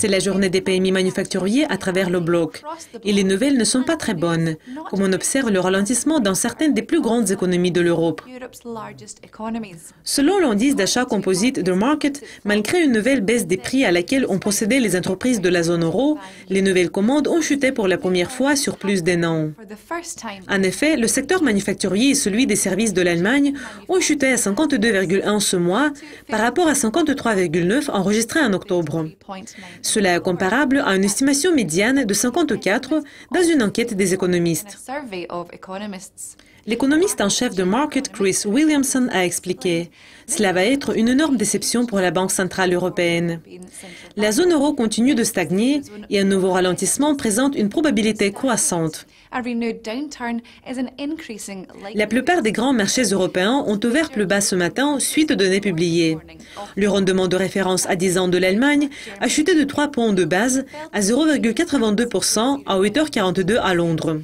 C'est la journée des PMI manufacturiers à travers le bloc. Et les nouvelles ne sont pas très bonnes, comme on observe le ralentissement dans certaines des plus grandes économies de l'Europe. Selon l'indice d'achat composite de Market, malgré une nouvelle baisse des prix à laquelle ont procédé les entreprises de la zone euro, les nouvelles commandes ont chuté pour la première fois sur plus d'un an. En effet, le secteur manufacturier et celui des services de l'Allemagne ont chuté à 52,1 ce mois par rapport à 53,9 enregistrés en octobre. Cela est comparable à une estimation médiane de 54 dans une enquête des économistes. L'économiste en chef de Market, Chris Williamson, a expliqué Cela va être une énorme déception pour la Banque centrale européenne. La zone euro continue de stagner et un nouveau ralentissement présente une probabilité croissante. La plupart des grands marchés européens ont ouvert plus bas ce matin suite aux données publiées. Le rendement de référence à 10 ans de l'Allemagne a chuté de 3 points de base à 0,82% à 8h42 à Londres.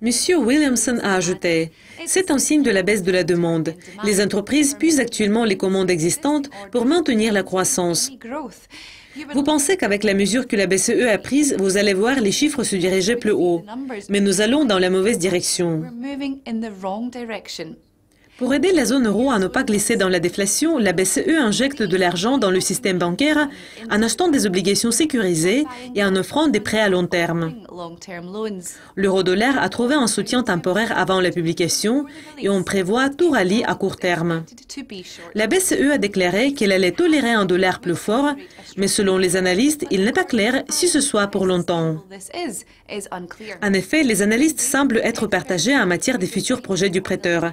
Monsieur Williamson a ajouté C'est un signe de la baisse de la demande. Les entreprises puisent actuellement les commandes existantes pour maintenir la croissance. Vous pensez qu'avec la mesure que la BCE a prise, vous allez voir les chiffres se diriger plus haut. Mais nous allons dans la mauvaise direction. Pour aider la zone euro à ne pas glisser dans la déflation, la BCE injecte de l'argent dans le système bancaire en achetant des obligations sécurisées et en offrant des prêts à long terme. L'euro-dollar a trouvé un soutien temporaire avant la publication et on prévoit tout rallye à court terme. La BCE a déclaré qu'elle allait tolérer un dollar plus fort, mais selon les analystes, il n'est pas clair si ce soit pour longtemps. En effet, les analystes semblent être partagés en matière des futurs projets du prêteur.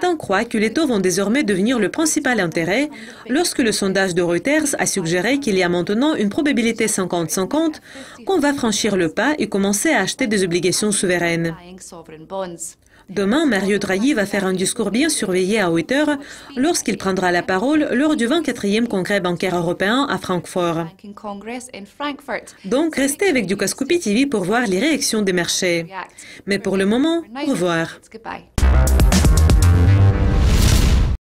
Certains croient que les taux vont désormais devenir le principal intérêt lorsque le sondage de Reuters a suggéré qu'il y a maintenant une probabilité 50-50 qu'on va franchir le pas et commencer à acheter des obligations souveraines. Demain, Mario Draghi va faire un discours bien surveillé à Reuters lorsqu'il prendra la parole lors du 24e congrès bancaire européen à Francfort. Donc, restez avec du TV pour voir les réactions des marchés. Mais pour le moment, au revoir.